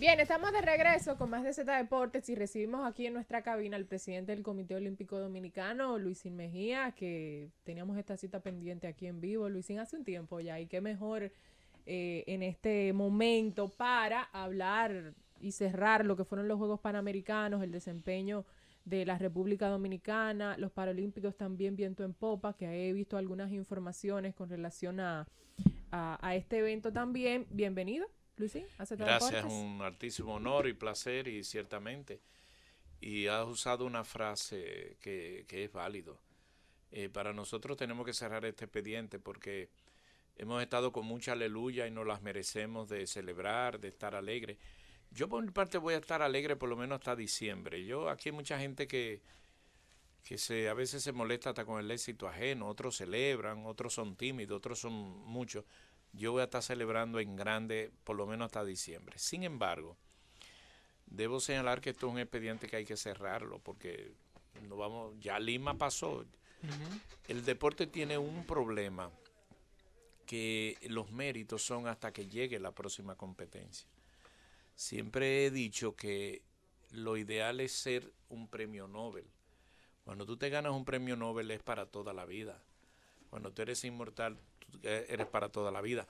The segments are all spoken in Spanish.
Bien, estamos de regreso con más de Z Deportes y recibimos aquí en nuestra cabina al presidente del Comité Olímpico Dominicano, Luisín Mejía, que teníamos esta cita pendiente aquí en vivo, Luisín, hace un tiempo ya, y qué mejor eh, en este momento para hablar y cerrar lo que fueron los Juegos Panamericanos, el desempeño de la República Dominicana, los Paralímpicos también viento en popa, que he visto algunas informaciones con relación a este evento también. Bienvenido. Gracias, es un altísimo honor y placer y ciertamente. Y has usado una frase que, es válido. Eh, para nosotros tenemos que cerrar este expediente porque hemos estado con mucha aleluya y nos las merecemos de celebrar, de estar alegre. Yo por mi parte voy a estar alegre por lo menos hasta diciembre. Yo aquí hay mucha gente que, que se, a veces se molesta hasta con el éxito ajeno, otros celebran, otros son tímidos, otros son muchos yo voy a estar celebrando en grande por lo menos hasta diciembre. Sin embargo, debo señalar que esto es un expediente que hay que cerrarlo porque no vamos, ya Lima pasó. El deporte tiene un problema que los méritos son hasta que llegue la próxima competencia. Siempre he dicho que lo ideal es ser un premio Nobel. Cuando tú te ganas un premio Nobel es para toda la vida. Cuando tú eres inmortal, eres para toda la vida.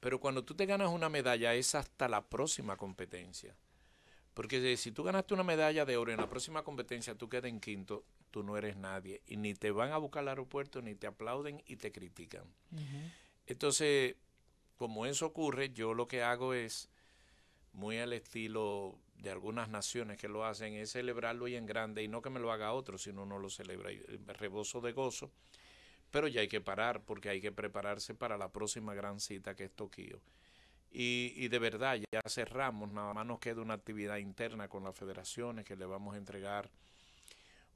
Pero cuando tú te ganas una medalla es hasta la próxima competencia. Porque si tú ganaste una medalla de oro en la próxima competencia tú quedas en quinto, tú no eres nadie. Y ni te van a buscar al aeropuerto, ni te aplauden y te critican. Entonces, como eso ocurre, yo lo que hago es, muy al estilo de algunas naciones que lo hacen, es celebrarlo y en grande, y no que me lo haga otro, sino uno lo celebra. Y eh, rebozo de gozo pero ya hay que parar porque hay que prepararse para la próxima gran cita que es Tokio. Y, de verdad, ya cerramos, nada más nos queda una actividad interna con las federaciones que le vamos a entregar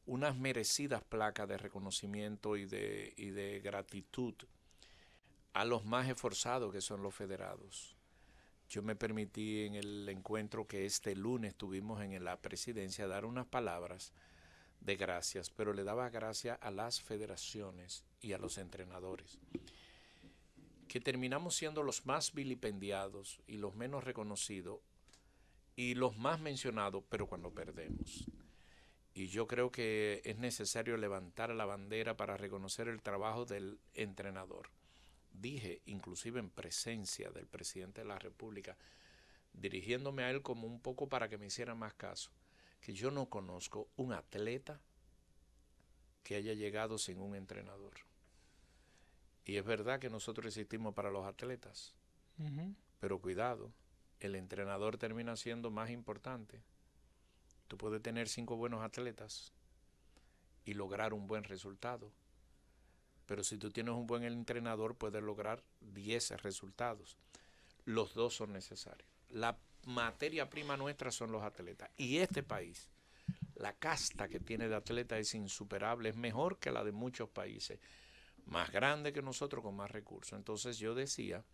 unas merecidas placas de reconocimiento y de, y de gratitud a los más esforzados que son los federados. Yo me permití en el encuentro que este lunes tuvimos en la presidencia dar unas palabras de gracias, pero le daba gracias a las federaciones y a los entrenadores, que terminamos siendo los más vilipendiados y los menos reconocidos y los más mencionados, pero cuando perdemos. Y yo creo que es necesario levantar la bandera para reconocer el trabajo del entrenador. Dije, inclusive en presencia del presidente de la República, dirigiéndome a él como un poco para que me hiciera más caso, que yo no conozco un atleta que haya llegado sin un entrenador. Y es verdad que nosotros existimos para los atletas, pero cuidado, el entrenador termina siendo más importante. Tú puedes tener cinco buenos atletas y lograr un buen resultado, pero si tú tienes un buen entrenador puedes lograr 10 resultados. Los dos son necesarios. La materia prima nuestra son los atletas. Y este país, la casta que tiene de atletas es insuperable, es mejor que la de muchos países más grande que nosotros, con más recursos. Entonces yo decía,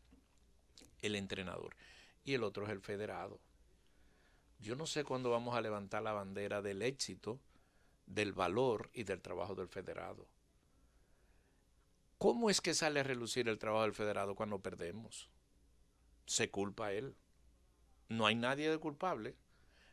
el entrenador, y el otro es el federado. Yo no sé cuándo vamos a levantar la bandera del éxito, del valor y del trabajo del federado. ¿Cómo es que sale a relucir el trabajo del federado cuando perdemos? Se culpa él. No hay nadie de culpable.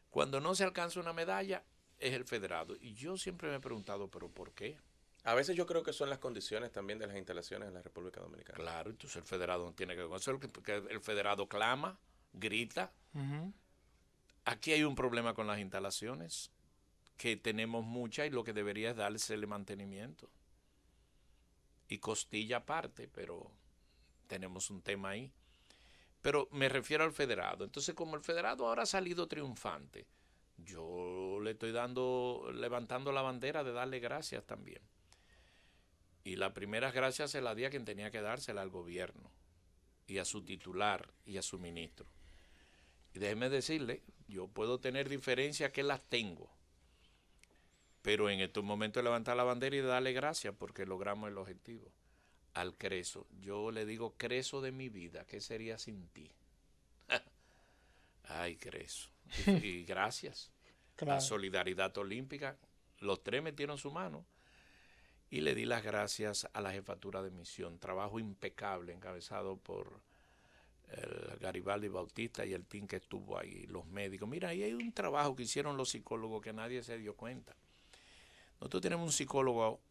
Cuando no se alcanza una medalla, es el federado. Y yo siempre me he preguntado, ¿pero por qué? A veces yo creo que son las condiciones también de las instalaciones en la República Dominicana. Claro, entonces el federado tiene que conocerlo, porque el federado clama, grita. Aquí hay un problema con las instalaciones, que tenemos muchas y lo que debería es darse el mantenimiento. Y costilla aparte, pero tenemos un tema ahí. Pero me refiero al federado. Entonces, como el federado ahora ha salido triunfante, yo le estoy dando, levantando la bandera de darle gracias también y las primeras gracias se las di a quien tenía que dársela al gobierno y a su titular y a su ministro. Y déjeme decirle, yo puedo tener diferencias que las tengo, pero en estos momentos levantar la bandera y darle gracias porque logramos el objetivo. Al Creso, yo le digo, Creso de mi vida, ¿qué sería sin ti? Ay, Creso. Y, gracias. La solidaridad olímpica, los tres metieron su mano y le di las gracias a la jefatura de misión. Trabajo impecable encabezado por Garibaldi Bautista y el team que estuvo ahí, los médicos. Mira, ahí hay un trabajo que hicieron los psicólogos que nadie se dio cuenta. Nosotros tenemos un psicólogo,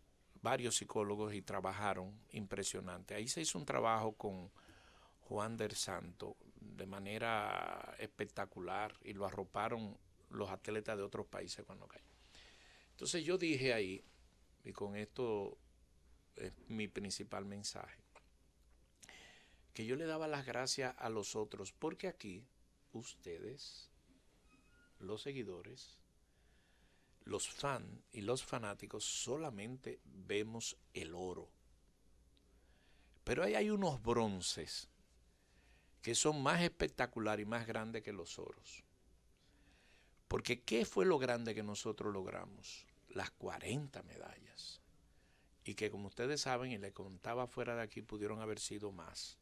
varios psicólogos y trabajaron impresionante. Ahí se hizo un trabajo con Juan del Santo de manera espectacular y lo arroparon los atletas de otros países cuando cayó. Entonces yo dije ahí, y con esto es mi principal mensaje. Que yo le daba las gracias a los otros, porque aquí ustedes, los seguidores, los fans y los fanáticos solamente vemos el oro. Pero ahí hay unos bronces que son más espectaculares y más grandes que los oros. Porque ¿qué fue lo grande que nosotros logramos? las 40 medallas. Y que como ustedes saben, y le contaba fuera de aquí, pudieron haber sido más.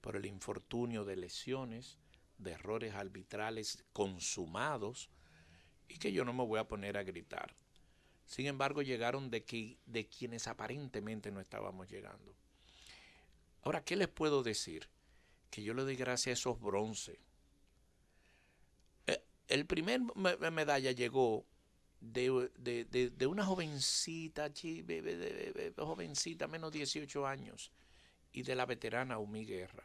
Por el infortunio de lesiones, de errores arbitrales consumados, y que yo no me voy a poner a gritar. Sin embargo, llegaron de, de quienes aparentemente no estábamos llegando. Ahora, ¿qué les puedo decir? Que yo le doy gracias a esos bronce. Eh, el primer medalla llegó de, una jovencita, de, jovencita, menos 18 años, y de la veterana Umi Guerra.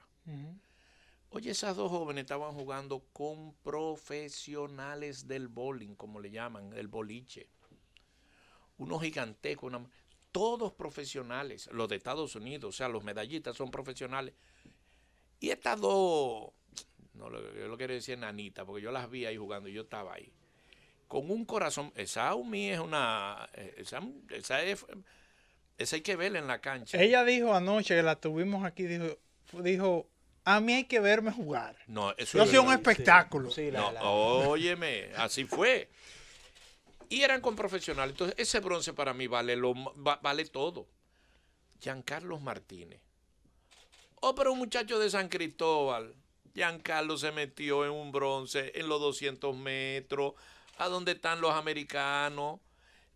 Oye, esas dos jóvenes estaban jugando con profesionales del bowling, como le llaman, el boliche. Unos gigantescos, todos profesionales, los de Estados Unidos, o sea, los medallistas son profesionales. Y estas dos, yo lo quiero decir nanita, porque yo las vi ahí jugando y yo estaba ahí con un corazón. Esa Umi es una. Esa, eh, esa, es, hay que verla en la cancha. Ella dijo anoche, que la tuvimos aquí, dijo, dijo a mí hay que verme jugar. No, eso Yo soy un espectáculo. Sí, óyeme, así fue. Y eran con profesionales. Entonces, ese bronce para mí vale, vale todo. Giancarlo Martínez. Oh, pero un muchacho de San Cristóbal. Giancarlo se metió en un bronce en los 200 metros a dónde están los americanos.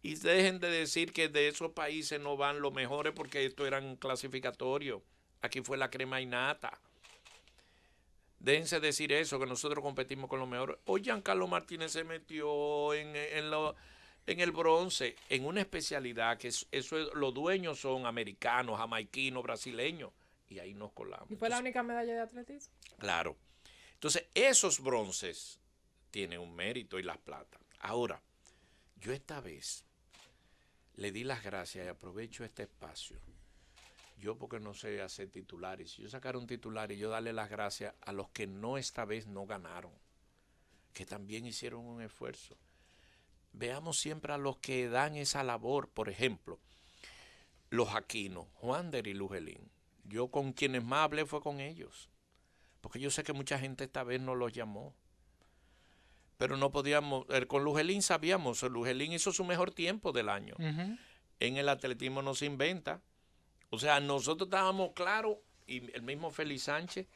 Y dejen de decir que de esos países no van los mejores porque esto eran clasificatorios Aquí fue la crema y innata. Déjense decir eso, que nosotros competimos con los mejores. Hoy Giancarlo Martínez se metió en, en, el bronce, en una especialidad que eso los dueños son americanos, jamaiquinos, brasileños. Y ahí nos colamos. ¿Y fue la única medalla de atletismo? Claro. Entonces, esos bronces tiene un mérito y las plata. Ahora, yo esta vez le di las gracias y aprovecho este espacio. Yo porque no sé hacer titulares. Si yo sacar un titular y yo darle las gracias a los que no esta vez no ganaron, que también hicieron un esfuerzo. Veamos siempre a los que dan esa labor, por ejemplo, los Aquinos, Juander y Lujelín. Yo con quienes más hablé fue con ellos, porque yo sé que mucha gente esta vez no los llamó pero no podíamos, con Lujelín sabíamos, Lujelín hizo su mejor tiempo del año. En el atletismo no se inventa. O sea, nosotros estábamos claros, y el mismo Félix Sánchez,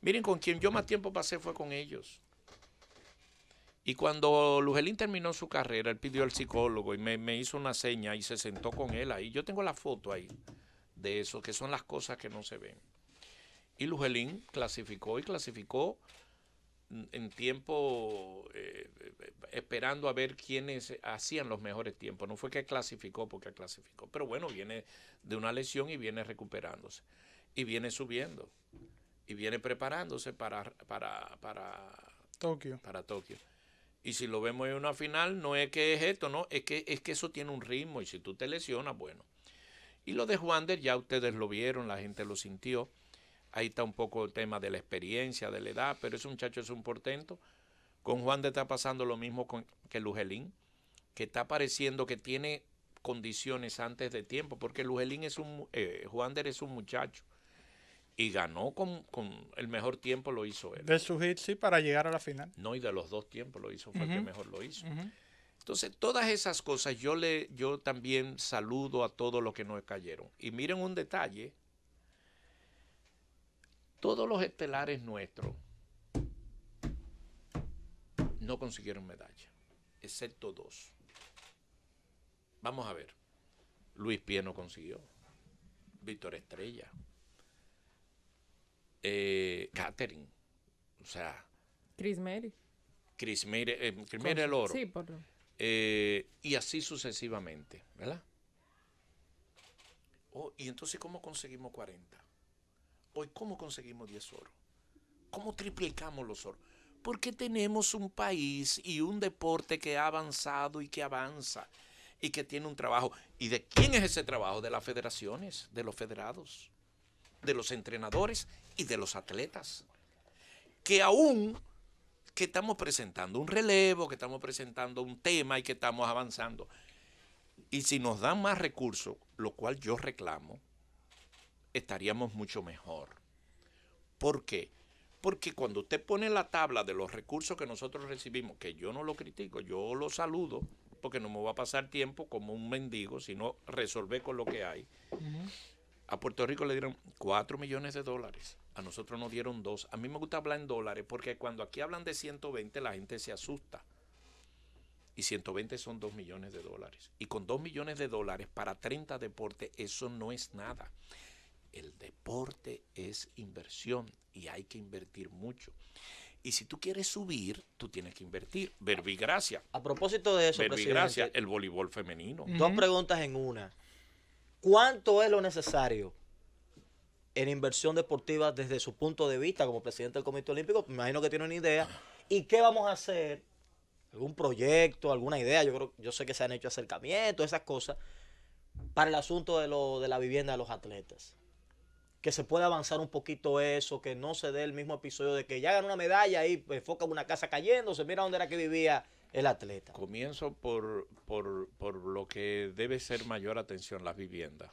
miren, con quien yo más tiempo pasé fue con ellos. Y cuando Lujelín terminó su carrera, él pidió al psicólogo y me, me hizo una seña y se sentó con él ahí. Yo tengo la foto ahí de eso, que son las cosas que no se ven. Y Lujelín clasificó y clasificó en tiempo eh, esperando a ver quiénes hacían los mejores tiempos. No fue que clasificó porque clasificó, pero bueno, viene de una lesión y viene recuperándose y viene subiendo y viene preparándose para para para Tokio. Para Tokio. Y si lo vemos en una final, no es que es esto, no, es que es que eso tiene un ritmo y si tú te lesionas, bueno. Y lo de Juander ya ustedes lo vieron, la gente lo sintió. Ahí está un poco el tema de la experiencia, de la edad, pero es un muchacho es un portento. Con Juan de está pasando lo mismo que Lugelín, que está pareciendo que tiene condiciones antes de tiempo, porque Lujelín es un, eh, de es un muchacho y ganó con, el mejor tiempo, lo hizo él. De su hit, sí, para llegar a la final. No, y de los dos tiempos lo hizo, fue el que mejor lo hizo. Entonces, todas esas cosas yo, le, yo también saludo a todos los que nos cayeron. Y miren un detalle, todos los estelares nuestros no consiguieron medalla, excepto dos. Vamos a ver. Luis Pieno consiguió. Víctor Estrella. Eh, Catherine. O sea. Chris Mary. Chris Mary, eh, Chris el oro. Sí, por... eh, y así sucesivamente, ¿verdad? Oh, y entonces, ¿cómo conseguimos 40? Hoy, ¿cómo conseguimos 10 oros? ¿Cómo triplicamos los oros? Porque tenemos un país y un deporte que ha avanzado y que avanza y que tiene un trabajo. ¿Y de quién es ese trabajo? De las federaciones, de los federados, de los entrenadores y de los atletas. Que aún que estamos presentando un relevo, que estamos presentando un tema y que estamos avanzando. Y si nos dan más recursos, lo cual yo reclamo, estaríamos mucho mejor. ¿Por qué? Porque cuando usted pone la tabla de los recursos que nosotros recibimos, que yo no lo critico, yo lo saludo, porque no me va a pasar tiempo como un mendigo, sino resolver con lo que hay. A Puerto Rico le dieron 4 millones de dólares, a nosotros nos dieron 2. A mí me gusta hablar en dólares porque cuando aquí hablan de 120 la gente se asusta. Y 120 son 2 millones de dólares. Y con 2 millones de dólares para 30 deportes, eso no es nada. El deporte es inversión y hay que invertir mucho. Y si tú quieres subir, tú tienes que invertir. Verbigracia. A propósito de eso, Verbigracia, el voleibol femenino. Dos preguntas en una. ¿Cuánto es lo necesario en inversión deportiva desde su punto de vista como presidente del Comité Olímpico? Me imagino que tiene una idea. ¿Y qué vamos a hacer? ¿Algún proyecto, alguna idea? Yo creo, yo sé que se han hecho acercamientos, esas cosas, para el asunto de, de la vivienda de los atletas que se pueda avanzar un poquito eso, que no se dé el mismo episodio de que ya ganó una medalla y enfoca una casa cayéndose, mira dónde era que vivía el atleta. Comienzo por, por, por lo que debe ser mayor atención, las viviendas.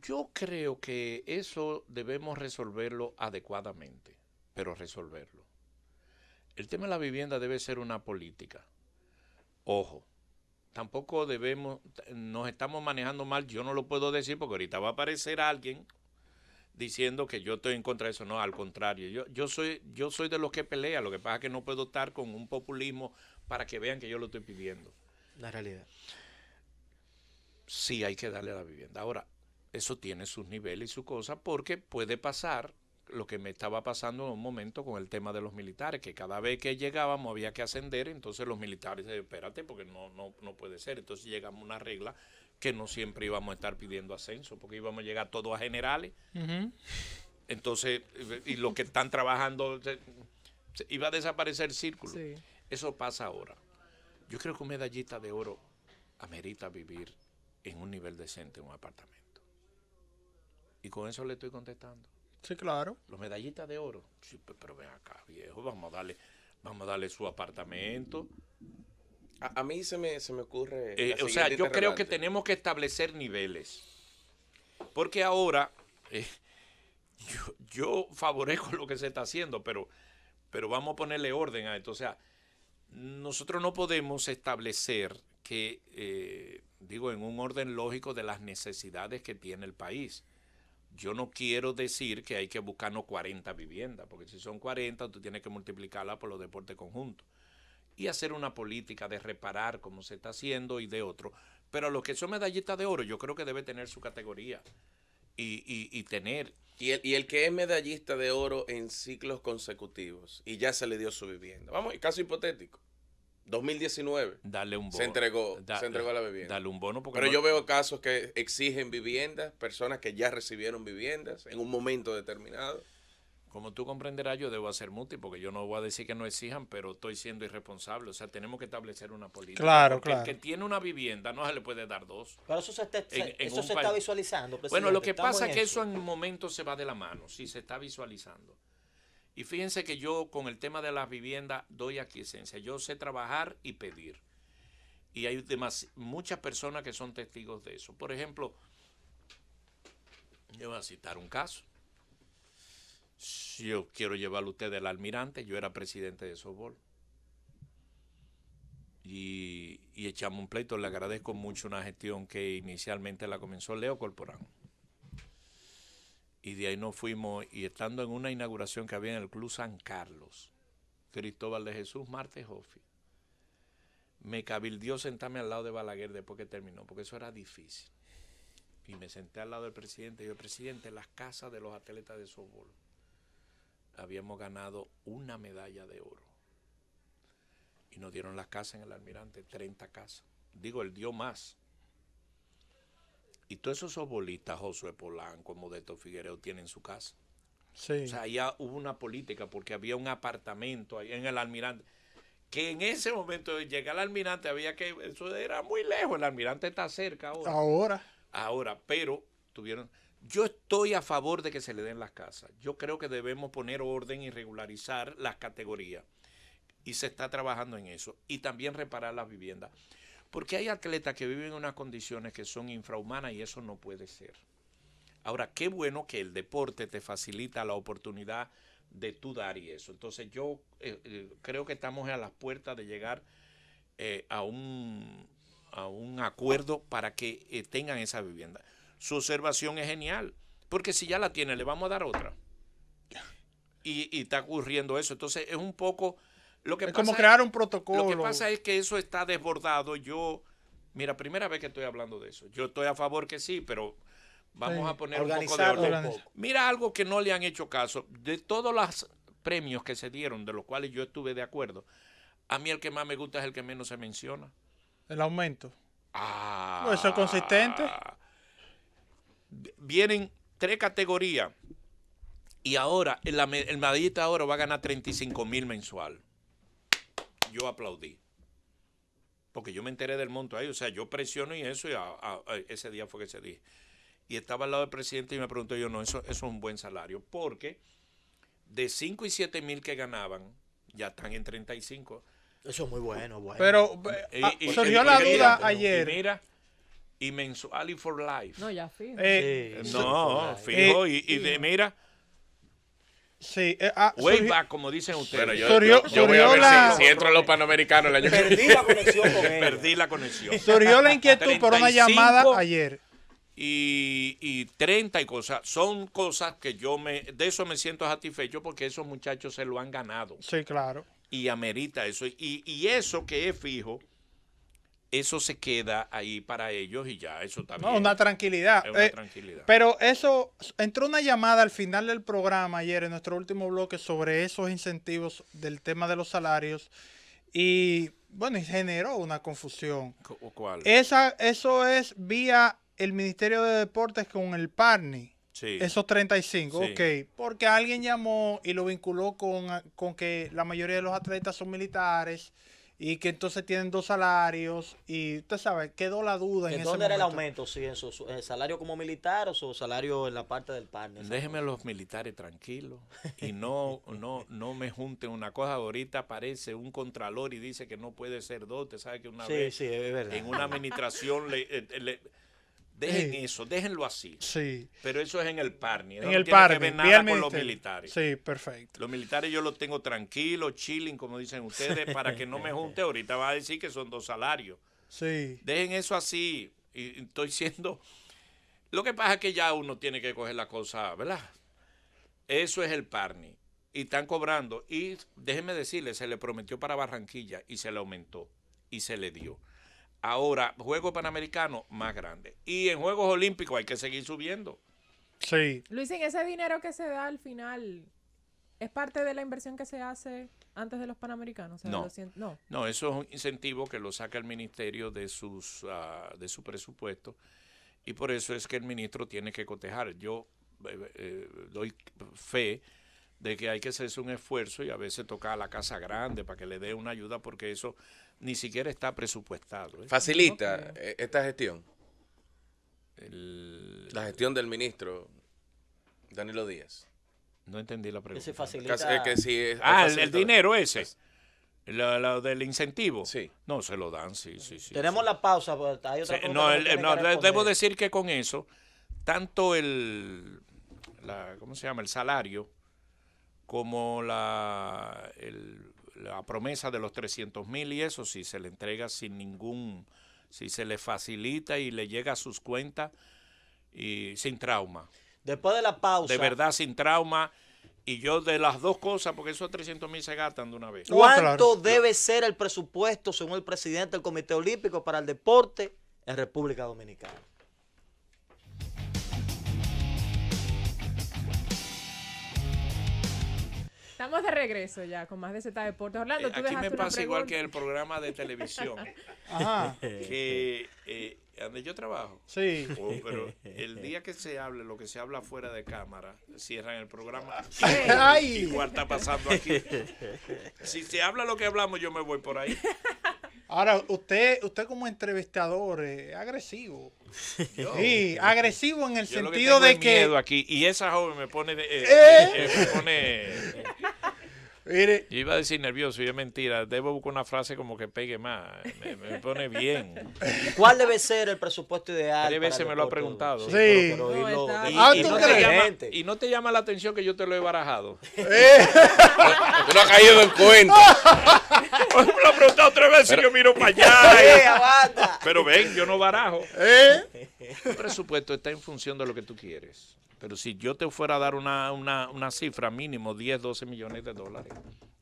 Yo creo que eso debemos resolverlo adecuadamente, pero resolverlo. El tema de la vivienda debe ser una política. Ojo, tampoco debemos, nos estamos manejando mal, yo no lo puedo decir porque ahorita va a aparecer alguien diciendo que yo estoy en contra de eso, no, al contrario, yo, yo, soy, yo soy de los que pelea, lo que pasa es que no puedo estar con un populismo para que vean que yo lo estoy pidiendo. La realidad. Sí, hay que darle a la vivienda. Ahora, eso tiene sus niveles y su cosa porque puede pasar lo que me estaba pasando en un momento con el tema de los militares, que cada vez que llegábamos había que ascender, entonces los militares, espérate, porque no, no, puede ser. Entonces llegamos a una regla que no siempre íbamos a estar pidiendo ascenso, porque íbamos a llegar todos a generales. Entonces, y los que están trabajando, iba a desaparecer el círculo. Eso pasa ahora. Yo creo que un medallista de oro amerita vivir en un nivel decente en un apartamento. Y con eso le estoy contestando. Sí, claro. Los medallitas de oro. Sí, pero ven acá, viejo, vamos a darle, vamos a darle su apartamento. A, mí se me, se me ocurre... Eh, o sea, yo creo que tenemos que establecer niveles. Porque ahora, eh, yo, yo, favorezco lo que se está haciendo, pero, pero vamos a ponerle orden a esto. O sea, nosotros no podemos establecer que, eh, digo, en un orden lógico de las necesidades que tiene el país. Yo no quiero decir que hay que buscarnos 40 viviendas, porque si son 40, tú tienes que multiplicarla por los deportes conjuntos. Y hacer una política de reparar como se está haciendo y de otro. Pero los que son medallistas de oro, yo creo que debe tener su categoría y, tener. Y el, y el, que es medallista de oro en ciclos consecutivos y ya se le dio su vivienda. Vamos, caso hipotético. 2019. Dale un Se entregó, se entregó la vivienda. Dale un bono porque Pero yo veo casos que exigen viviendas, personas que ya recibieron viviendas en un momento determinado. Como tú comprenderás, yo debo hacer multi porque yo no voy a decir que no exijan, pero estoy siendo irresponsable. O sea, tenemos que establecer una política. Claro, claro. El que tiene una vivienda no se le puede dar dos. Pero eso se está, eso se está visualizando. Bueno, lo que pasa es que eso en un momento se va de la mano. Sí, se está visualizando. Y fíjense que yo con el tema de las viviendas doy aquí esencia. Yo sé trabajar y pedir. Y hay muchas personas que son testigos de eso. Por ejemplo, yo voy a citar un caso. Yo quiero llevarle a usted al almirante, yo era presidente de Sobol. Y, y echamos un pleito. Le agradezco mucho una gestión que inicialmente la comenzó Leo Corporán y de ahí nos fuimos y estando en una inauguración que había en el Club San Carlos, Cristóbal de Jesús martes Hoffi, me cabildió sentarme al lado de Balaguer después que terminó, porque eso era difícil. Y me senté al lado del presidente y yo, presidente, las casas de los atletas de softball habíamos ganado una medalla de oro. Y nos dieron las casas en el almirante, 30 casas. Digo, él dio más, y todos esos sobolistas, Josué Polanco, Modesto Figueredo, tienen su casa. Sí. O sea, ya hubo una política porque había un apartamento ahí en el almirante. Que en ese momento llegar al almirante había que. Eso era muy lejos. El almirante está cerca ahora. Ahora. Ahora, pero tuvieron. Yo estoy a favor de que se le den las casas. Yo creo que debemos poner orden y regularizar las categorías. Y se está trabajando en eso. Y también reparar las viviendas. Porque hay atletas que viven en unas condiciones que son infrahumanas y eso no puede ser. Ahora, qué bueno que el deporte te facilita la oportunidad de tú dar y eso. Entonces yo eh, eh, creo que estamos a las puertas de llegar eh, a, un, acuerdo para que tengan esa vivienda. Su observación es genial, porque si ya la tiene, le vamos a dar otra. Y, y está ocurriendo eso. Entonces es un poco es como crear un protocolo. Lo que pasa es que eso está desbordado. Yo, mira, primera vez que estoy hablando de eso. Yo estoy a favor que sí, pero vamos a poner un poco de orden. Mira algo que no le han hecho caso. De todos los premios que se dieron, de los cuales yo estuve de acuerdo, a mí el que más me gusta es el que menos se menciona. El aumento. Ah. eso es consistente. Vienen tres categorías. Y ahora, el, el Madrid ahora va a ganar 35 mil mensual yo aplaudí. Porque yo me enteré del monto ahí, o sea, yo presiono y eso, y ese día fue que se dije. Y estaba al lado del presidente y me preguntó yo, no, eso, es un buen salario, porque de 5 y 7 mil que ganaban, ya están en 35. Eso es muy bueno, bueno. Pero eh, ah, surgió la duda ayer. mira, y mensual y for life. No, ya fijo. Eh, no, fijo. Eh, y, de, mira, Sí, eh, ah, back, como dicen ustedes. yo, voy a ver la... si, entro en los panamericanos el año Perdí la conexión Perdí la conexión. Surgió la inquietud por una llamada ayer. Y, y 30 y cosas. Son cosas que yo me. De eso me siento satisfecho porque esos muchachos se lo han ganado. Sí, claro. Y amerita eso. Y, y eso que es fijo eso se queda ahí para ellos y ya eso también. No, una eh, tranquilidad. Pero eso, entró una llamada al final del programa ayer, en nuestro último bloque, sobre esos incentivos del tema de los salarios y, bueno, y generó una confusión. ¿Cuál? Esa, eso es vía el Ministerio de Deportes con el PARNI. Sí. Esos 35, ok. Porque alguien llamó y lo vinculó con, con que la mayoría de los atletas son militares y que entonces tienen dos salarios y usted sabe, quedó la duda. ¿En, en dónde era el aumento? ¿Sí, en su, salario como militar o su salario en la parte del partner? Déjeme a los militares tranquilos y no, no, no me junten una cosa. Ahorita aparece un contralor y dice que no puede ser dos. Usted sabe que una vez en una administración le eh, Dejen eso, déjenlo así. Sí. Pero eso es en el Parni. En el Parni. No con los militares. Sí, perfecto. Los militares yo los tengo tranquilos, chilling, como dicen ustedes, para que no me junte. Ahorita va a decir que son dos salarios. Sí. Dejen eso así. Y estoy siendo. Lo que pasa es que ya uno tiene que coger la cosa, ¿verdad? Eso es el Parni. Y están cobrando. Y déjenme decirle, se le prometió para Barranquilla y se le aumentó. Y se le dio. Ahora, Juegos Panamericanos más grande. Y en Juegos Olímpicos hay que seguir subiendo. Sí. Luis, en ese dinero que se da al final, ¿es parte de la inversión que se hace antes de los Panamericanos? No. no. no. eso es un incentivo que lo saca el ministerio de, sus, ah, de su presupuesto. Y por eso es que el ministro tiene que cotejar. Yo eh, eh, doy fe de que hay que hacerse un esfuerzo y a veces toca a la casa grande para que le dé una ayuda porque eso ni siquiera está presupuestado. ¿eh? ¿Facilita esta gestión? La gestión del ministro Danilo Díaz. No entendí la pregunta. Que ah, el, dinero ese. La, del incentivo. Sí. No, se lo dan, sí, sí, sí. Tenemos la pausa, pues, debo decir que con eso, tanto el, ¿cómo se llama? El salario como la, la promesa de los 300 mil y eso si se le entrega sin ningún, si se le facilita y le llega a sus cuentas y sin trauma. Después de la pausa. De verdad sin trauma. Y yo de las dos cosas, porque esos 300 mil se gastan de una vez. ¿Cuánto debe ser el presupuesto, según el presidente del Comité Olímpico, para el deporte en República Dominicana? Estamos de regreso ya con más de Z Deportes. Orlando, eh, Aquí me pasa igual que el programa de televisión. Ajá. Que eh, donde yo trabajo. Sí. Oh, pero el día que se hable lo que se habla fuera de cámara, cierran el programa. Igual está pasando aquí. Si se habla lo que hablamos, yo me voy por ahí. Ahora, usted, usted como entrevistador agresivo. sí, agresivo en el sentido que de que. miedo aquí. Y esa joven me pone. Eh, eh. eh, me pone Yo iba a decir nervioso y es mentira. Debo buscar una frase como que pegue más. Me, pone bien. ¿Cuál debe ser el presupuesto ideal? Tres veces me lo ha preguntado. Sí. Ah, y, no te llama la atención que yo te lo he barajado. Eh. no has caído en cuenta. me lo ha preguntado tres veces y yo miro para allá. pero ven, yo no barajo. Eh. El presupuesto está en función de lo que tú quieres. Pero si yo te fuera a dar una, cifra mínimo, 10, 12 millones de dólares,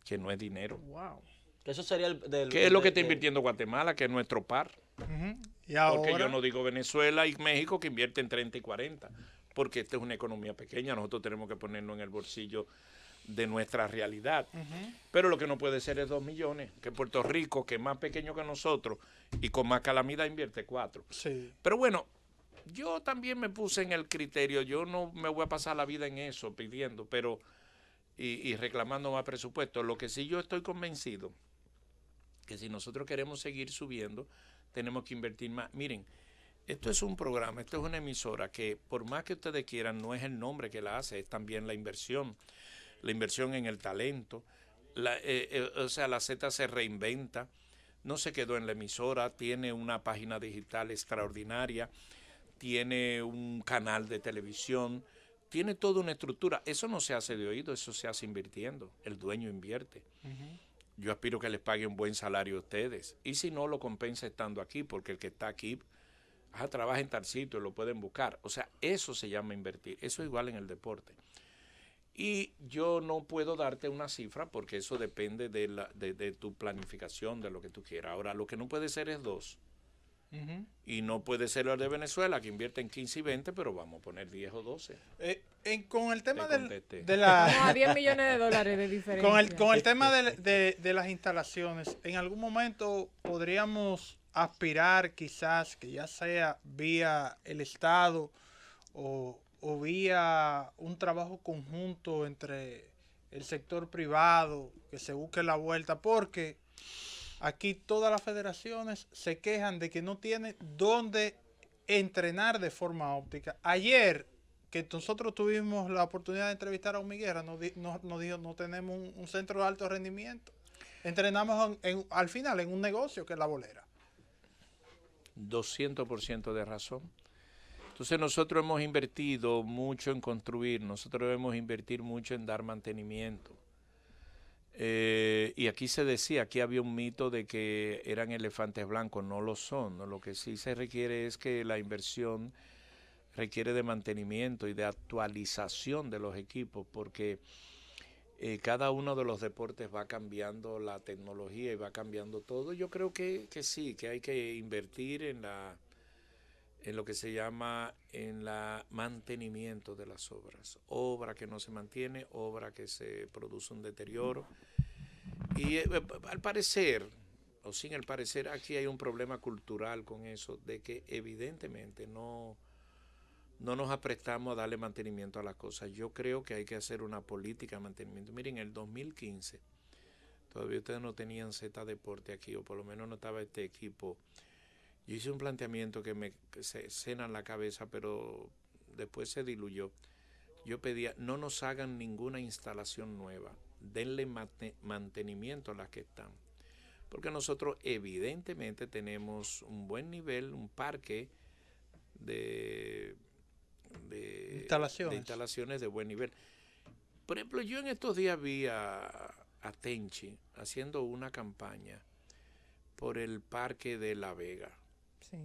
que no es dinero. Wow. eso sería el, ¿Qué es lo que está invirtiendo Guatemala? Que es nuestro par. Porque yo no digo Venezuela y México que invierten 30 y 40, porque esta es una economía pequeña, nosotros tenemos que ponernos en el bolsillo de nuestra realidad. Pero lo que no puede ser es 2 millones, que Puerto Rico, que es más pequeño que nosotros y con más calamidad, invierte 4. Sí. Pero bueno, yo también me puse en el criterio, yo no me voy a pasar la vida en eso pidiendo, pero y, reclamando más presupuesto. Lo que sí yo estoy convencido que si nosotros queremos seguir subiendo, tenemos que invertir más. Miren, esto es un programa, esto es una emisora que por más que ustedes quieran, no es el nombre que la hace, es también la inversión, la inversión en el talento. Eh, eh, o sea, la Z se reinventa, no se quedó en la emisora, tiene una página digital extraordinaria tiene un canal de televisión, tiene toda una estructura. Eso no se hace de oído, eso se hace invirtiendo. El dueño invierte. Yo aspiro que les pague un buen salario a ustedes. Y si no, lo compensa estando aquí, porque el que está aquí ah, trabaja en tal sitio, lo pueden buscar. O sea, eso se llama invertir. Eso es igual en el deporte. Y yo no puedo darte una cifra porque eso depende de, la, de tu planificación, de lo que tú quieras. Ahora, lo que no puede ser es dos. Y no puede ser el de Venezuela, que invierte en 15 y 20, pero vamos a poner 10 o 12. Eh, con el tema de la... de dólares Con el, tema de, de, las instalaciones, en algún momento podríamos aspirar quizás que ya sea vía el Estado o, o vía un trabajo conjunto entre el sector privado, que se busque la vuelta, porque Aquí todas las federaciones se quejan de que no tienen dónde entrenar de forma óptica. Ayer que nosotros tuvimos la oportunidad de entrevistar a un Miguel, nos, dijo, no tenemos un, centro de alto rendimiento. Entrenamos al final en un negocio que es la bolera. 200% de razón. Entonces nosotros hemos invertido mucho en construir, nosotros hemos invertir mucho en dar mantenimiento. Eh, y aquí se decía, aquí había un mito de que eran elefantes blancos, no lo son. Lo que sí se requiere es que la inversión requiere de mantenimiento y de actualización de los equipos, porque eh, cada uno de los deportes va cambiando la tecnología y va cambiando todo. Yo creo que, sí, que hay que invertir en la en lo que se llama en la mantenimiento de las obras. Obra que no se mantiene, obra que se produce un deterioro. Y eh, eh, al parecer, o sin el parecer, aquí hay un problema cultural con eso, de que evidentemente no, no nos aprestamos a darle mantenimiento a las cosas. Yo creo que hay que hacer una política de mantenimiento. Miren, en el 2015, todavía ustedes no tenían Z Deporte aquí, o por lo menos no estaba este equipo. Yo hice un planteamiento que me cena en la cabeza, pero después se diluyó. Yo pedía, no nos hagan ninguna instalación nueva denle mantenimiento a las que están. Porque nosotros evidentemente tenemos un buen nivel, un parque de, instalaciones. de buen nivel. Por ejemplo, yo en estos días vi a, Tenchi haciendo una campaña por el parque de La Vega. Sí.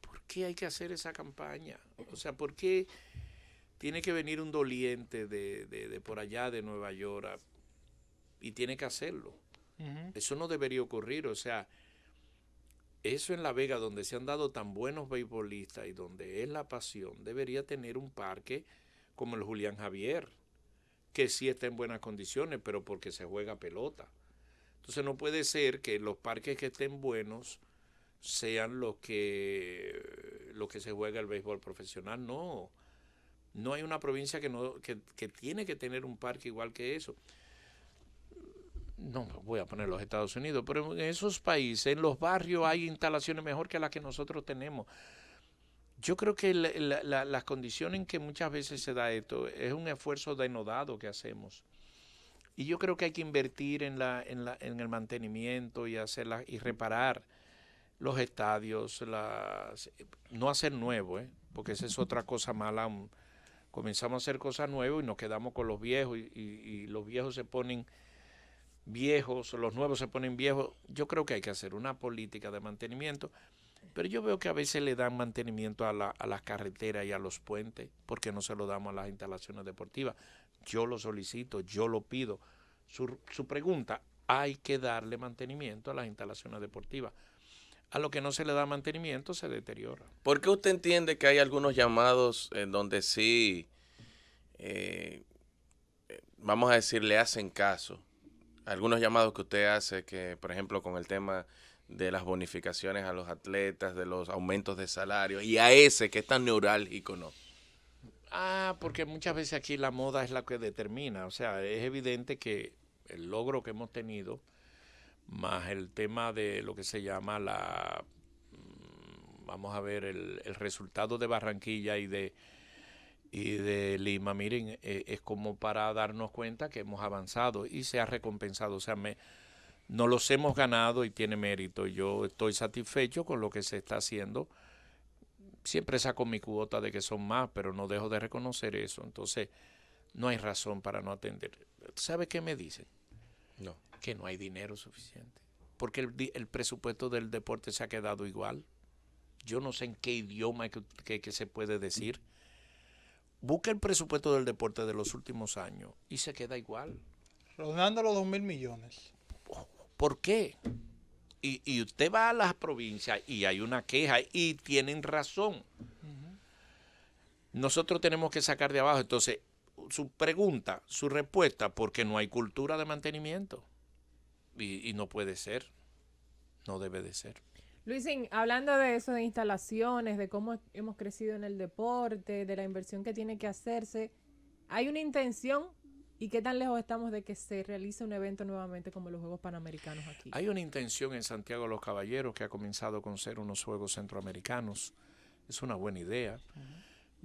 ¿Por qué hay que hacer esa campaña? O sea, ¿por qué tiene que venir un doliente de, de por allá de Nueva York y tiene que hacerlo. Eso no debería ocurrir, o sea, eso en La Vega, donde se han dado tan buenos beisbolistas y donde es la pasión, debería tener un parque como el Julián Javier, que sí está en buenas condiciones, pero porque se juega pelota. Entonces no puede ser que los parques que estén buenos sean los que, los que se juega el béisbol profesional. No, no hay una provincia que, no, que tiene que tener un parque igual que eso no voy a poner los Estados Unidos, pero en esos países, en los barrios hay instalaciones mejor que las que nosotros tenemos. Yo creo que las condiciones en que muchas veces se da esto es un esfuerzo denodado que hacemos. Y yo creo que hay que invertir en, la, en, la, en el mantenimiento y, hacer y reparar los estadios, las, no hacer nuevo, ¿eh? porque esa es otra cosa mala. Comenzamos a hacer cosas nuevas y nos quedamos con los viejos y los viejos se ponen viejos, los nuevos se ponen viejos. Yo creo que hay que hacer una política de mantenimiento, pero yo veo que a veces le dan mantenimiento a, la, a las carreteras y a los puentes, porque no se lo damos a las instalaciones deportivas. Yo lo solicito, yo lo pido. Su, pregunta, hay que darle mantenimiento a las instalaciones deportivas. A lo que no se le da mantenimiento se deteriora. ¿Por qué usted entiende que hay algunos llamados en donde sí, eh, vamos a decir, le hacen caso? algunos llamados que usted hace, que por ejemplo con el tema de las bonificaciones a los atletas, de los aumentos de salario, y a ese que es tan neurálgico, ¿no? Ah, porque muchas veces aquí la moda es la que determina, o sea, es evidente que el logro que hemos tenido, más el tema de lo que se llama la, mm, vamos a ver, el, el resultado de Barranquilla y de y de Lima. Miren, eh, es como para darnos cuenta que hemos avanzado y se ha recompensado. O sea, me, no los hemos ganado y tiene mérito. Yo estoy satisfecho con lo que se está haciendo. Siempre saco mi cuota de que son más, pero no dejo de reconocer eso. Entonces, no hay razón para no atender. ¿Sabe qué me dicen? No. Que no hay dinero suficiente. Porque el, el presupuesto del deporte se ha quedado igual. Yo no sé en qué idioma que se puede decir busca el presupuesto del deporte de los últimos años y se queda igual. Rondando los 2 mil millones. ¿Por qué? Y, usted va a las provincias y hay una queja y tienen razón. Nosotros tenemos que sacar de abajo. Entonces, su pregunta, su respuesta, porque no hay cultura de mantenimiento. Y, y no puede ser. No debe de ser. Luisín, hablando de eso, de instalaciones, de cómo hemos crecido en el deporte, de la inversión que tiene que hacerse, ¿hay una intención y qué tan lejos estamos de que se realice un evento nuevamente como los Juegos Panamericanos aquí? Hay una intención en Santiago de los Caballeros que ha comenzado con ser unos Juegos Centroamericanos. Es una buena idea.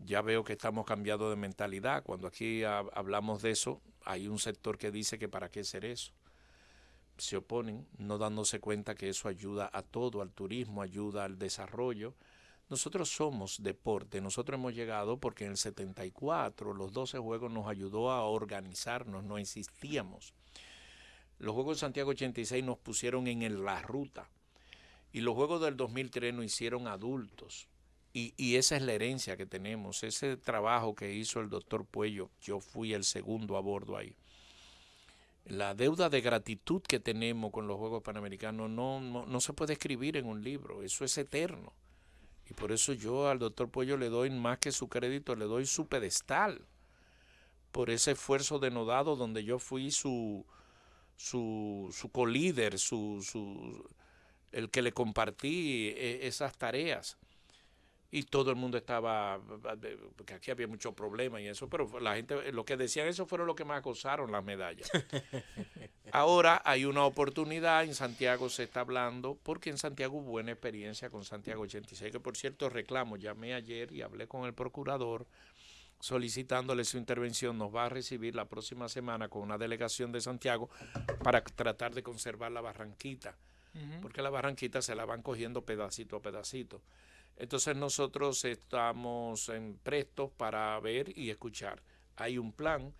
Ya veo que estamos cambiando de mentalidad. Cuando aquí hablamos de eso, hay un sector que dice que para qué ser eso se oponen, no dándose cuenta que eso ayuda a todo, al turismo, ayuda al desarrollo. Nosotros somos deporte, nosotros hemos llegado porque en el 74 los 12 Juegos nos ayudó a organizarnos, no existíamos. Los Juegos de Santiago 86 nos pusieron en la ruta y los Juegos del 2003 nos hicieron adultos. Y, y, esa es la herencia que tenemos, ese trabajo que hizo el doctor Puello, yo fui el segundo a bordo ahí la deuda de gratitud que tenemos con los Juegos Panamericanos no, no, se puede escribir en un libro, eso es eterno. Y por eso yo al doctor Pollo le doy más que su crédito, le doy su pedestal por ese esfuerzo denodado donde yo fui su, su, su colíder, su, su, el que le compartí eh, esas tareas y todo el mundo estaba, porque aquí había mucho problema y eso, pero la gente, lo que decían eso fueron los que más acosaron las medallas. Ahora hay una oportunidad, en Santiago se está hablando, porque en Santiago hubo buena experiencia con Santiago 86, que por cierto reclamo, llamé ayer y hablé con el procurador solicitándole su intervención, nos va a recibir la próxima semana con una delegación de Santiago para tratar de conservar la barranquita, porque la barranquita se la van cogiendo pedacito a pedacito. Entonces nosotros estamos en prestos para ver y escuchar. Hay un plan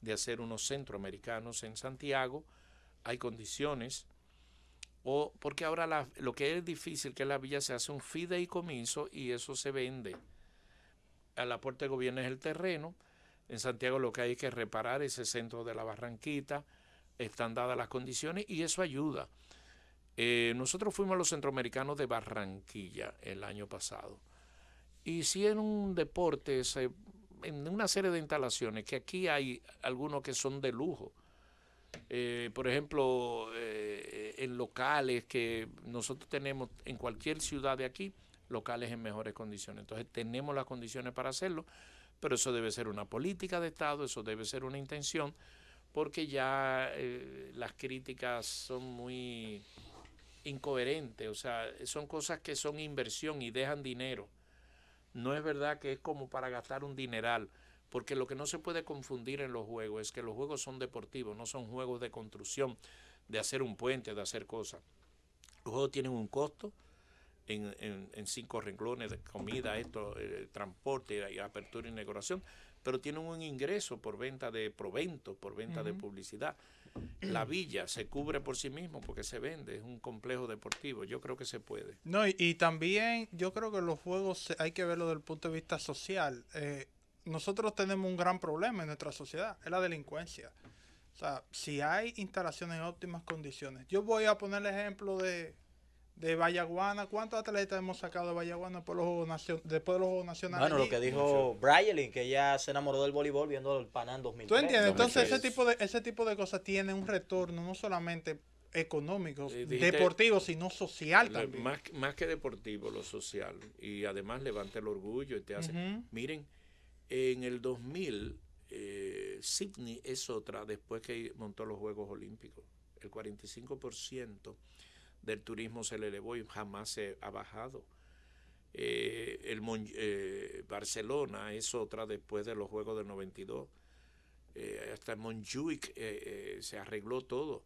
de hacer unos centroamericanos en Santiago, hay condiciones, o porque ahora lo que es difícil que la villa se hace un fideicomiso y eso se vende. A la puerta de gobierno es el terreno, en Santiago lo que hay que reparar ese centro de la Barranquita, están dadas las condiciones y eso ayuda. Eh, nosotros fuimos a los centroamericanos de Barranquilla el año pasado. y Hicieron un deporte en una serie de instalaciones que aquí hay algunos que son de lujo. Eh, por ejemplo, eh, en locales que nosotros tenemos en cualquier ciudad de aquí, locales en mejores condiciones. Entonces tenemos las condiciones para hacerlo, pero eso debe ser una política de Estado, eso debe ser una intención, porque ya las críticas son muy incoherente, o sea, son cosas que son inversión y dejan dinero. No es verdad que es como para gastar un dineral, porque lo que no se puede confundir en los juegos es que los juegos son deportivos, no son juegos de construcción, de hacer un puente, de hacer cosas. Los juegos tienen un costo en, cinco renglones de comida, esto, eh, transporte, apertura y decoración, pero tienen un ingreso por venta de provento, por venta de publicidad la villa se cubre por sí mismo porque se vende, es un complejo deportivo. Yo creo que se puede. No, y, también yo creo que los juegos hay que verlo desde el punto de vista social. Eh, nosotros tenemos un gran problema en nuestra sociedad, es la delincuencia. O sea, si hay instalaciones en óptimas condiciones, yo voy a poner el ejemplo de de Vallaguana. ¿Cuántos atletas hemos sacado de Vallaguana por los después de los Juegos Nacionales? Bueno, lo que dijo Bryelin, que ella se enamoró del voleibol viendo el Panam 2000. ¿Tú entiendes? Entonces, ese tipo, de, ese tipo de cosas tiene un retorno, no solamente económico, deportivo, sino social también. Más, más, que deportivo, lo social. Y además levanta el orgullo y te hace... Miren, en el 2000, eh, Sydney es otra después que montó los Juegos Olímpicos. El 45% del turismo se le elevó y jamás se ha bajado. Eh, el eh, Barcelona es otra después de los Juegos del 92. Eh, hasta Montjuic se arregló todo.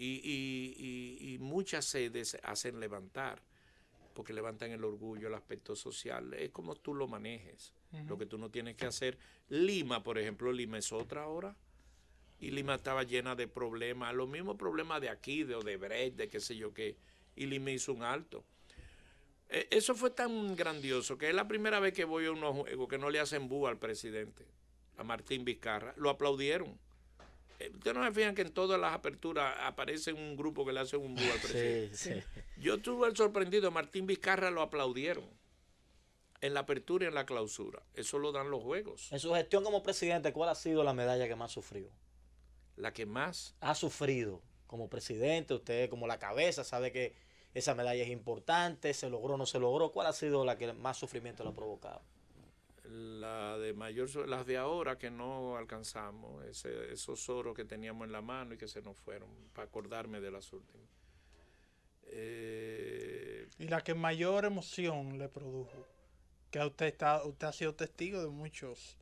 Y, muchas sedes hacen levantar, porque levantan el orgullo, el aspecto social. Es como tú lo manejes, lo que tú no tienes que hacer. Lima, por ejemplo, Lima es otra ahora y Lima estaba llena de problemas, los mismos problemas de aquí, de Odebrecht, de qué sé yo qué, y Lima hizo un alto. E, eso fue tan grandioso que es la primera vez que voy a unos juegos que no le hacen bú al presidente, a Martín Vizcarra, lo aplaudieron. Eh, ustedes no se fijan que en todas las aperturas aparece un grupo que le hace un bú al presidente. Yo estuve sorprendido, Martín Vizcarra lo aplaudieron en la apertura y en la clausura. Eso lo dan los juegos. En su gestión como presidente, ¿cuál ha sido la medalla que más sufrió? la que más ha sufrido como presidente, usted como la cabeza, sabe que esa medalla es importante, se logró, no se logró. ¿Cuál ha sido la que más sufrimiento le ha provocado? La de mayor, las de ahora que no alcanzamos, esos oros que teníamos en la mano y que se nos fueron, para acordarme de las últimas. Eh, y la que mayor emoción le produjo, que usted, está, usted ha sido testigo de muchos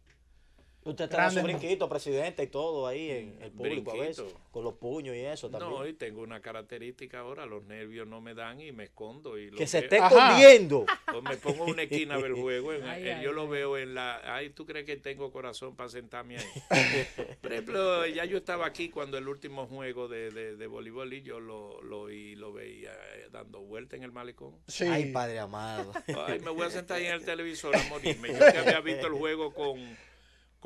Usted trae su brinquito, presidente y todo ahí en el público a veces, con los puños y eso también. No, y tengo una característica ahora, los nervios no me dan y me escondo. Y que se esté escondiendo. me pongo una esquina del juego, yo lo veo en la... Ay, ¿tú crees que tengo corazón para sentarme ahí? Por ejemplo, ya yo estaba aquí cuando el último juego de, de, voleibol y yo lo, y lo veía eh, dando vuelta en el malecón. Sí. Ay, padre amado. Ay, me voy a sentar ahí en el televisor a morirme. Yo que había visto el juego con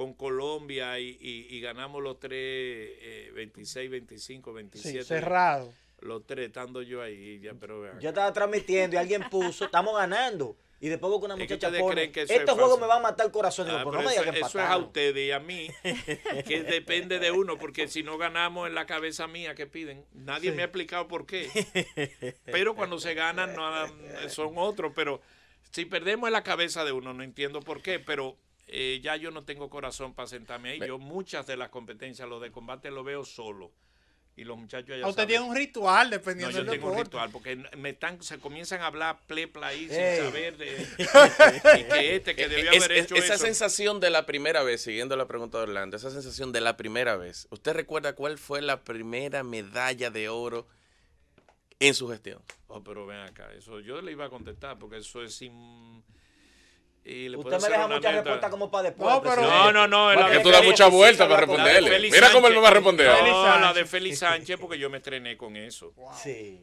con Colombia y, ganamos los tres, 26, 25, 27. cerrado. Los tres, estando yo ahí, ya, pero Yo estaba transmitiendo y alguien puso, estamos ganando. Y después con una muchacha es que este juego me va a matar el corazón. no ah, pues me eso, es a ustedes y a mí, que depende de uno, porque si no ganamos en la cabeza mía que piden, nadie me ha explicado por qué. Pero cuando se ganan son otros, pero si perdemos en la cabeza de uno, no entiendo por qué, pero eh, ya yo no tengo corazón para sentarme ahí. Yo muchas de las competencias, lo de combate lo veo solo. Y los muchachos ya ah, Usted tiene un ritual dependiendo no, yo tengo un ritual porque me se comienzan a hablar plepla ahí sin saber de, este que e, e, debía haber Esa sensación de la primera vez, siguiendo la pregunta de Orlando, esa sensación de la primera vez. ¿Usted recuerda cuál fue la primera medalla de oro en su gestión? Oh, pero ven acá, eso yo le iba a contestar porque eso es sin Usted me deja muchas respuestas como para después. No, pero no, no, no. Porque tú das muchas vueltas para responderle. Mira cómo él me va a responder. No, la de Félix Sánchez, porque yo me estrené con eso.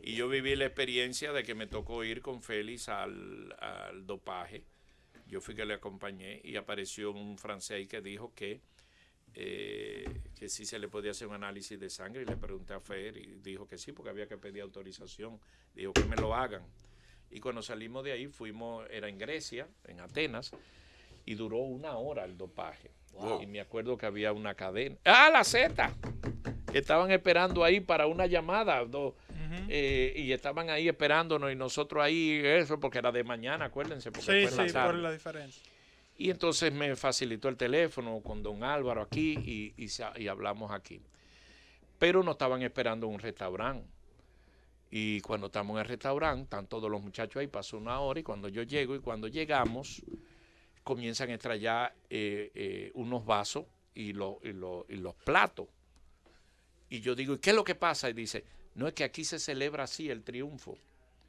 Y yo viví la experiencia de que me tocó ir con Félix al, dopaje. Yo fui que le acompañé y apareció un francés que dijo que, eh, que sí se le podía hacer un análisis de sangre. Y le pregunté a Fer y dijo que sí, porque había que pedir autorización. Dijo que me lo hagan. Y cuando salimos de ahí fuimos, era en Grecia, en Atenas, y duró una hora el dopaje. Y me acuerdo que había una cadena. ¡Ah, la Z! estaban esperando ahí para una llamada. Eh, y estaban ahí esperándonos y nosotros ahí, eso, porque era de mañana, acuérdense. sí, sí, por la diferencia. Y entonces me facilitó el teléfono con don Álvaro aquí y, hablamos aquí. Pero no estaban esperando un restaurante y cuando estamos en el restaurante, están todos los muchachos ahí, pasó una hora y cuando yo llego y cuando llegamos, comienzan a estrellar eh, eh, unos vasos y, los platos. Y yo digo, ¿y qué es lo que pasa? Y dice, no es que aquí se celebra así el triunfo.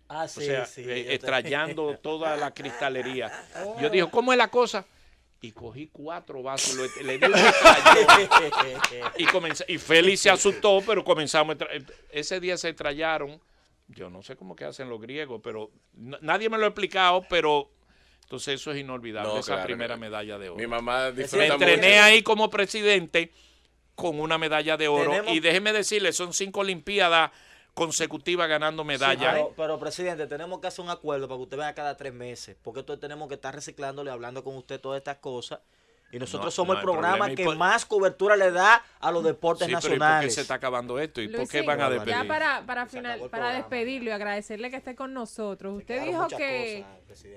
Ah, sí, eh, toda la cristalería. Oh. Yo digo, ¿cómo es la cosa? y cogí cuatro vasos. le di y, comencé, y Félix se asustó, pero comenzamos. Ese día se trallaron. Yo no sé cómo que hacen los griegos, pero nadie me lo ha explicado, pero entonces eso es inolvidable, esa primera medalla de oro. Mi mamá disfruta me entrené ahí como presidente con una medalla de oro. Y déjeme decirle, son cinco olimpiadas consecutiva ganando medallas. pero, presidente, tenemos que hacer un acuerdo para que usted venga cada tres meses, porque tenemos que estar reciclándole, hablando con usted todas estas cosas. Y nosotros somos el programa que más cobertura le da a los deportes nacionales. ¿Por qué se está acabando esto? ¿Y por qué van a despedir? Ya para, para, final, para despedirlo y agradecerle que esté con nosotros. Usted dijo que,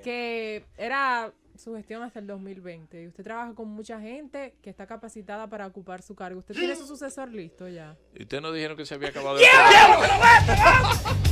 que era su gestión hasta el 2020 y usted trabaja con mucha gente que está capacitada para ocupar su cargo. ¿Usted tiene su sucesor listo ya? ¿Y usted no dijeron que se había acabado el